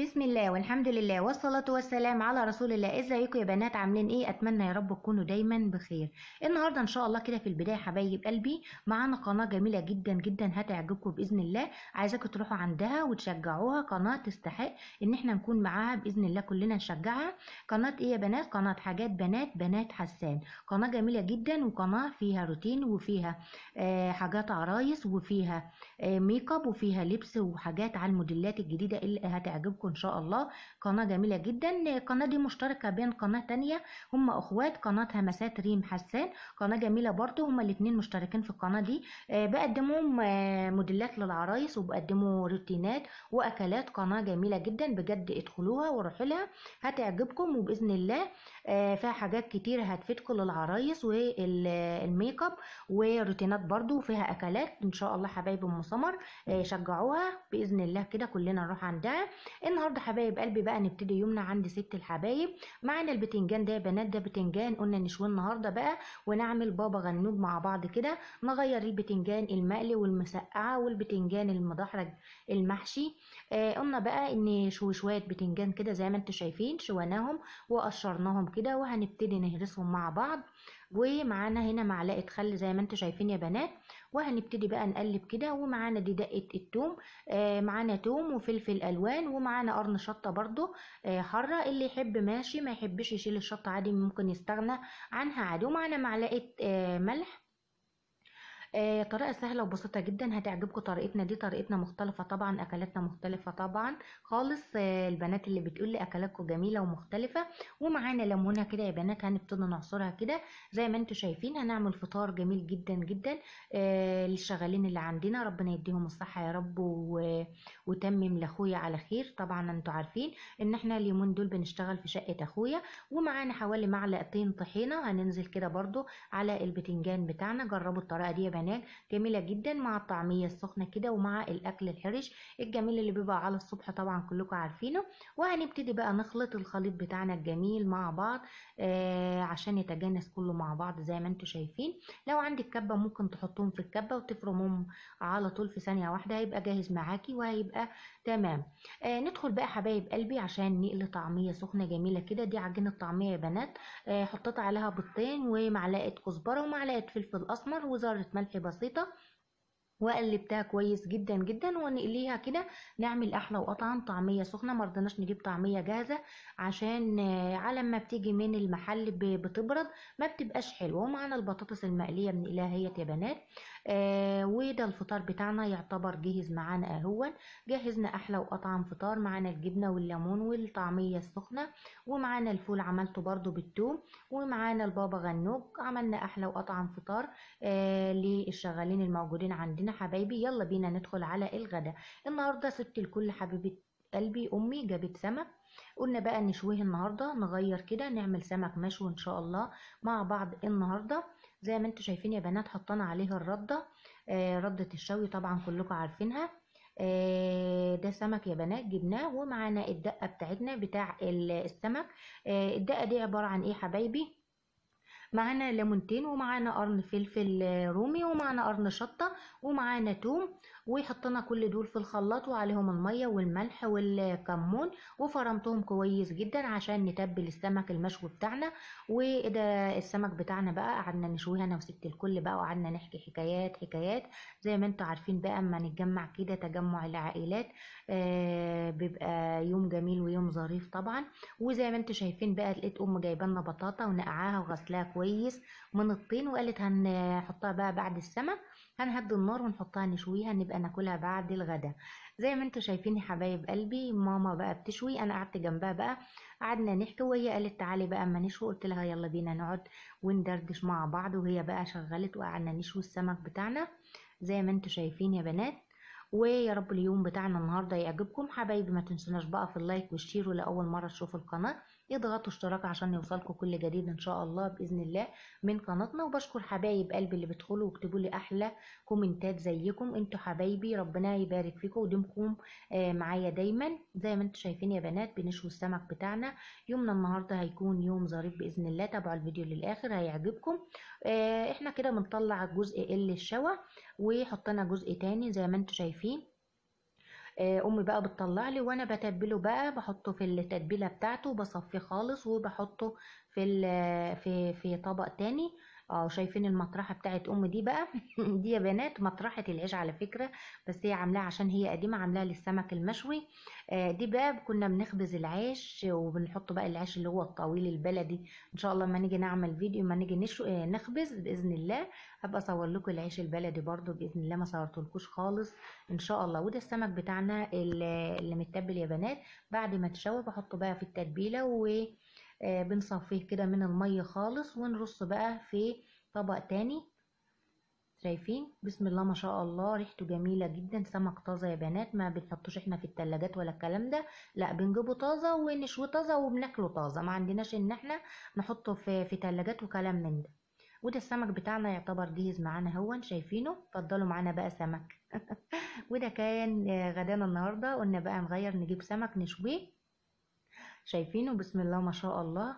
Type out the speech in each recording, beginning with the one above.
بسم الله والحمد لله والصلاة والسلام على رسول الله ازيكم يا بنات عاملين ايه اتمنى يا رب تكونوا دايما بخير النهارده ان شاء الله كده في البداية حبايب قلبي معانا قناة جميلة جدا جدا هتعجبكم باذن الله عايزاكم تروحوا عندها وتشجعوها قناة تستحق ان احنا نكون معاها باذن الله كلنا نشجعها قناة ايه يا بنات قناة حاجات بنات بنات حسان قناة جميلة جدا وقناة فيها روتين وفيها آه حاجات عرايس وفيها آه ميك اب وفيها لبس وحاجات على الموديلات الجديدة اللي هتعجبكم لكم ان شاء الله قناه جميله جدا القناه دي مشتركه بين قناه تانية هم اخوات قناه همسات ريم حسان قناه جميله برضو هما الاثنين مشتركين في القناه دي آه، بقدموا آه، موديلات للعرايس وبقدموا روتينات واكلات قناه جميله جدا بجد ادخلوها وروحوا لها هتعجبكم وباذن الله آه، فيها حاجات كتير هتفيدكم للعرايس والميك اب وروتينات برضو وفيها اكلات ان شاء الله حبايب ام سمر شجعوها باذن الله كده كلنا نروح عندها النهارده حبايب قلبي بقى نبتدي يومنا عند ست الحبايب معانا البتنجان ده يا بنات ده بتنجان قلنا نشويه النهارده بقى ونعمل بابا غنوج مع بعض كده نغير البتنجان المقلي والمسقعه والبتنجان المدحرج المحشي آه قلنا بقى ان شوي شويه بتنجان كده زي ما انتم شايفين شويناهم وقشرناهم كده وهنبتدي نهرسهم مع بعض ومعانا هنا معلقه خل زي ما انتم شايفين يا بنات وهنبتدي بقى نقلب كده ومعانا دي دقه التوم آه معانا توم وفلفل الوان ومعانا معانا قرن شطة برضو آه، حرة اللي يحب ماشي ما يحبش يشيل الشطة عادي ممكن يستغنى عنها عادي ومعانا معلقة آه، ملح آه طريقه سهله وبسيطه جدا هتعجبكم طريقتنا دي طريقتنا مختلفه طبعا اكلاتنا مختلفه طبعا خالص آه البنات اللي بتقول لي اكلاتكم جميله ومختلفه ومعانا ليمونه كده يا بنات هنبتدي نعصرها كده زي ما انتم شايفين هنعمل فطار جميل جدا جدا آه للشغالين اللي عندنا ربنا يديهم الصحه يا رب و... وتمم لاخويا على خير طبعا انتم عارفين ان احنا اليومين دول بنشتغل في شقه اخويا ومعانا حوالي معلقتين طحينه هننزل كده برضو على البتنجان بتاعنا جربوا الطريقه دي يا بنات الحنان جميله جدا مع الطعميه السخنه كده ومع الاكل الحرش الجميل اللي بيبقى على الصبح طبعا كلكم عارفينه وهنبتدي بقى نخلط الخليط بتاعنا الجميل مع بعض آه عشان يتجانس كله مع بعض زي ما انتم شايفين لو عندك كبه ممكن تحطهم في الكبه وتفرمهم على طول في ثانيه واحده هيبقى جاهز معاكي وهيبقى تمام آه ندخل بقى حبايب قلبي عشان نقل طعميه سخنه جميله كده دي عجينه طعميه يا بنات آه حطيت عليها بيضتين ومعلقه كزبره ومعلقه فلفل اسمر وذره ملح بسيطة وقلبتها كويس جدا جدا ونقليها كده نعمل احلى واطعم طعميه سخنه ما رضناش نجيب طعميه جاهزه عشان آه، على ما بتيجي من المحل بتبرد ما بتبقاش حلوه ومعانا البطاطس المقليه بنقليها هي يا بنات آه وده الفطار بتاعنا يعتبر جهز معانا اهو جهزنا احلى واطعم فطار معانا الجبنه والليمون والطعميه السخنه ومعانا الفول عملته برده بالتوم ومعانا البابا غنوج عملنا احلى واطعم فطار آه للشغالين الموجودين عندنا حبايبي يلا بينا ندخل على الغدا النهارده سبت لكل حبيبه قلبي امي جابت سمك قلنا بقى نشويه النهارده نغير كده نعمل سمك مشوي ان شاء الله مع بعض النهارده زي ما انتوا شايفين يا بنات حطينا عليها الرده آه رده الشوي طبعا كلكم عارفينها آه ده سمك يا بنات جبناه ومعانا الدقه بتاعتنا بتاع السمك آه الدقه دي عباره عن ايه حبايبي معانا ليمونتين ومعانا قرن فلفل رومي ومعانا قرن شطه ومعانا توم وحطينا كل دول في الخلاط وعليهم الميه والملح والكمون وفرمتهم كويس جدا عشان نتبل السمك المشوي بتاعنا وده السمك بتاعنا بقى قعدنا نشويه انا وست الكل بقى وقعدنا نحكي حكايات حكايات زي ما انتوا عارفين بقى اما نتجمع كده تجمع العائلات آه بيبقى يوم جميل ويوم ظريف طبعا وزي ما انتوا شايفين بقى لقيت ام جايبه لنا بطاطا ونقعاها وغسلاها كويس من الطين وقالت هنحطها بقى بعد السمك هنهدي النار ونحطها نشويها نبقى ناكلها بعد الغدا زي ما انتوا شايفين يا حبايب قلبي ماما بقى بتشوي انا قعدت جنبها بقى قعدنا نحكي وهي قالت تعالي بقى اما نشوي قلت لها يلا بينا نقعد وندردش مع بعض وهي بقى شغلت وقعدنا نشوي السمك بتاعنا زي ما انتوا شايفين يا بنات ويا رب اليوم بتاعنا النهارده يعجبكم حبايبي ما تنسوناش بقى في اللايك والشير ولا اول مره تشوفوا القناه اضغطوا إيه اشتراك عشان يوصلكم كل جديد ان شاء الله باذن الله من قناتنا وبشكر حبايب قلبي اللي بتدخلوا واكتبوا لي احلى كومنتات زيكم انتوا حبايبي ربنا يبارك فيكم ودمكم آه، معايا دايما زي ما انتوا شايفين يا بنات بنشوي السمك بتاعنا يومنا النهارده هيكون يوم ظريف باذن الله تابعوا الفيديو للاخر هيعجبكم آه، احنا كده بنطلع الجزء اللي الشوى وحطينا جزء تاني زي ما انتوا شايفين آه، امي بقى بتطلع لي وانا بتبله بقى بحطه في التتبيله بتاعته وبصفيه خالص وبحطه في في في طبق تاني اه شايفين المطرحه بتاعت ام دي بقى دي يا بنات مطرحه العيش على فكره بس هي عاملاها عشان هي قديمه عاملاها للسمك المشوي آه دي بقى كنا بنخبز العيش وبنحط بقى العيش اللي هو الطويل البلدي ان شاء الله لما نيجي نعمل فيديو ما نيجي نشو آه نخبز باذن الله هبقى اصور لكم العيش البلدي برده باذن الله ما صورتلكوش خالص ان شاء الله وده السمك بتاعنا اللي متبل يا بنات بعد ما تشوي بحطه بقى في التتبيله و آه، بنصفيه كده من المية خالص ونرص بقى في طبق تاني شايفين بسم الله ما شاء الله ريحته جميلة جدا سمك طازة يا بنات ما بنحطوش احنا في التلاجات ولا الكلام ده لا بنجيبه طازة ونشوي طازة وبناكله طازة ما عندناش ان احنا نحطه في, في تلاجات وكلام من ده وده السمك بتاعنا يعتبر جهز معانا هون شايفينه اتفضلوا معانا بقى سمك وده كان آه، غدانا النهاردة قلنا بقى نغير نجيب سمك نشويه شايفينه بسم الله ما شاء الله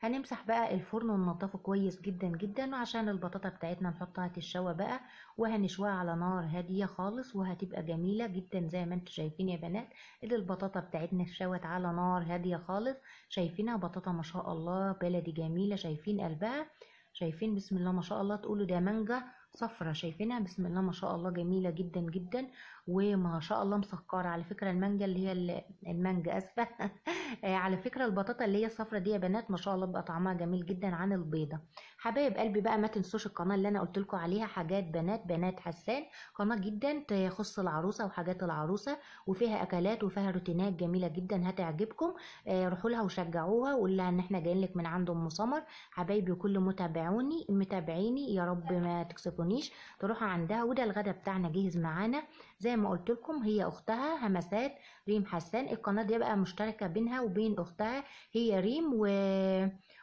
هنمسح بقى الفرن وننضفه كويس جدا جدا عشان البطاطا بتاعتنا نحطها تتشوى بقى وهنشويها على نار هادية خالص وهتبقى جميلة جدا زي ما انتوا شايفين يا بنات اللي البطاطا بتاعتنا اتشوت على نار هادية خالص شايفينها بطاطا ما شاء الله بلدي جميلة شايفين قلبها شايفين بسم الله ما شاء الله تقولوا ده مانجا صفرة شايفينها بسم الله ما شاء الله جميلة جدا جدا وما شاء الله مسكرة على فكرة المانجا اللي هي المانجا اسفة آه، على فكرة البطاطا اللي هي الصفرة دي يا بنات ما شاء الله بقى طعمها جميل جدا عن البيضة حبايب قلبي بقى ما تنسوش القناة اللي انا قلت لكم عليها حاجات بنات بنات حسان قناة جدا تخص العروسة وحاجات العروسة وفيها اكلات وفيها روتينات جميلة جدا هتعجبكم آه، روحوا لها وشجعوها وقول لها ان احنا جايين لك من عند ام سمر حبايبي وكل متابعوني متابعيني يا رب ما تكسبوا تكونيش تروحوا عندها وده الغدا بتاعنا جهز معانا زي ما قلت لكم هي اختها همسات ريم حسان القناه دي بقى مشتركه بينها وبين اختها هي ريم و...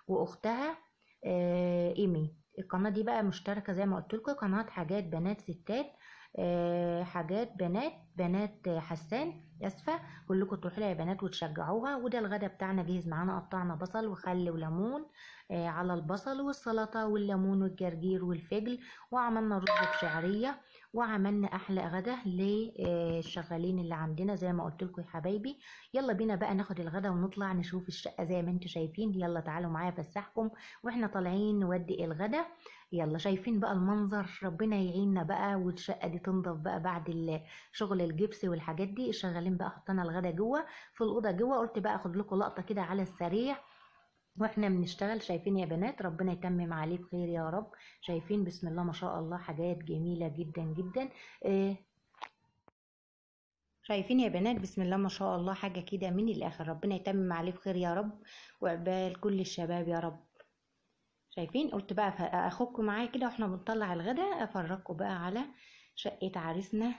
واختها آه، ايمي القناه دي بقى مشتركه زي ما قلت لكم قناه حاجات بنات ستات آه، حاجات بنات بنات حسان اسفه كلكم تروحوا لها يا بنات وتشجعوها وده الغدا بتاعنا جهز معانا قطعنا بصل وخل وليمون آه على البصل والسلطه والليمون والجرجير والفجل وعملنا رز بشعريه وعملنا احلى غدا للشغالين اللي عندنا زي ما قلت لكم يا حبايبي يلا بينا بقى ناخد الغدا ونطلع نشوف الشقه زي ما انتم شايفين يلا تعالوا معايا افسحكم واحنا طالعين نودي الغدا يلا شايفين بقى المنظر ربنا يعيننا بقى والشقه دي تنضف بقى بعد الشغل الجبس والحاجات دي شغالين بقى حطينا الغدا جوه في الاوضه جوه قلت بقى اخد لكم لقطه كده على السريع واحنا بنشتغل شايفين يا بنات ربنا يتمم عليه بخير يا رب شايفين بسم الله ما شاء الله حاجات جميله جدا جدا إيه شايفين يا بنات بسم الله ما شاء الله حاجة كده من الآخر ربنا يتمم عليه بخير يا رب وعقبال كل الشباب يا رب شايفين قلت بقى اخدكم معايا كده واحنا بنطلع الغدا افرجكم بقى على شقة عريسنا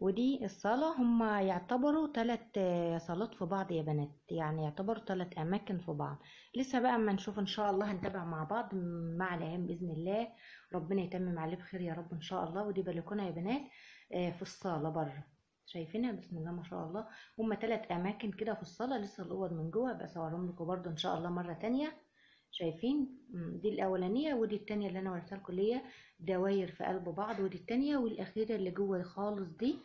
ودي الصالة هما يعتبروا تلات آه، صالات في بعض يا بنات يعني يعتبروا تلات أماكن في بعض لسه بقى أما نشوف إن شاء الله هنتابع مع بعض مع الأيام بإذن الله ربنا يتمم عليه بخير يا رب إن شاء الله ودي بلكونة يا بنات آه، في الصالة بره شايفينها بسم الله ما شاء الله هما تلات أماكن كده في الصالة لسه الأوض من جوه بقى صورهم لكم برضو إن شاء الله مرة تانية شايفين دي الاولانيه ودي التانية اللي انا وريتها لكم اللي هي دواير في قلب بعض ودي التانية والاخيره اللي جوه خالص دي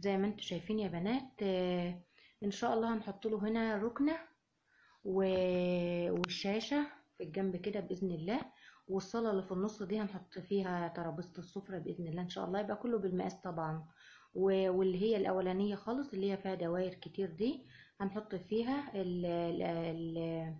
زي ما انتم شايفين يا بنات آه، ان شاء الله هنحط له هنا ركنه والشاشه في الجنب كده باذن الله والصاله اللي في النص دي هنحط فيها ترابيزه السفره باذن الله ان شاء الله يبقى كله بالمقاس طبعا واللي هي الاولانيه خالص اللي هي فيها دواير كتير دي هنحط فيها ال ال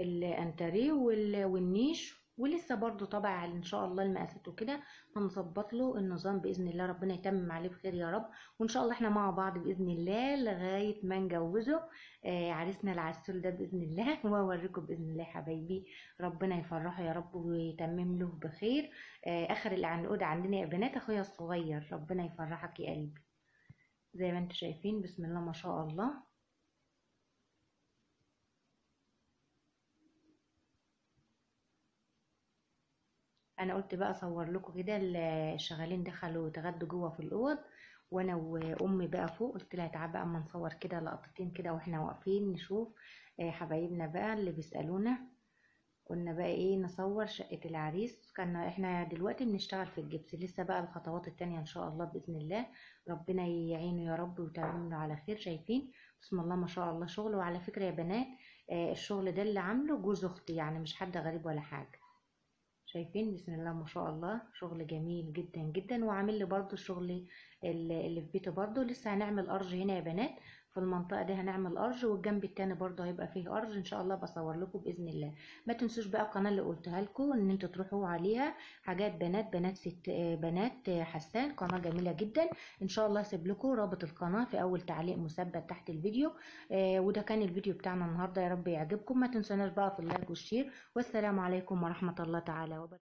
الانتريه والنيش ولسه برضو طبع ان شاء الله المقاسات وكده هنظبط له النظام باذن الله ربنا يتمم عليه بخير يا رب وان شاء الله احنا مع بعض باذن الله لغايه ما نجوزه آه عريسنا العسول ده باذن الله واوريكم باذن الله حبايبي ربنا يفرحه يا رب ويتمم له بخير آه اخر العنقود عندنا يا بنات اخويا الصغير ربنا يفرحك يا قلبي زي ما انتم شايفين بسم الله ما شاء الله انا قلت بقى اصور لكم كده الشغالين دخلوا تغدوا جوه في الاوض وانا وامي بقى فوق قلت لها تعالى بقى اما نصور كده لقطتين كده واحنا واقفين نشوف آه، حبايبنا بقى اللي بيسالونا كنا بقى ايه نصور شقة العريس كنا احنا دلوقتي بنشتغل في الجبس لسه بقى الخطوات التانية ان شاء الله بإذن الله ربنا يعينه يا رب وتعمله على خير شايفين بسم الله ما شاء الله شغل وعلى فكرة يا بنات آه، الشغل ده اللي عامله جوز اختي يعني مش حد غريب ولا حاجة شايفين بسم الله ما شاء الله شغل جميل جدا جدا وعامل لي برضو الشغل اللي في بيته برضو لسه هنعمل ارج هنا يا بنات في المنطقة دي هنعمل أرج والجنب التاني برضه هيبقى فيه أرج إن شاء الله بصور لكم بإذن الله ما تنسوش بقى القناة اللي قلتها لكم إن انتوا تروحوا عليها حاجات بنات بنات ست بنات حسان قناة جميلة جدا إن شاء الله هسيب لكم رابط القناة في أول تعليق مثبت تحت الفيديو آه، وده كان الفيديو بتاعنا النهاردة يا رب يعجبكم ما تنسوناش بقى في اللايك والشير والسلام عليكم ورحمة الله تعالى وبركاته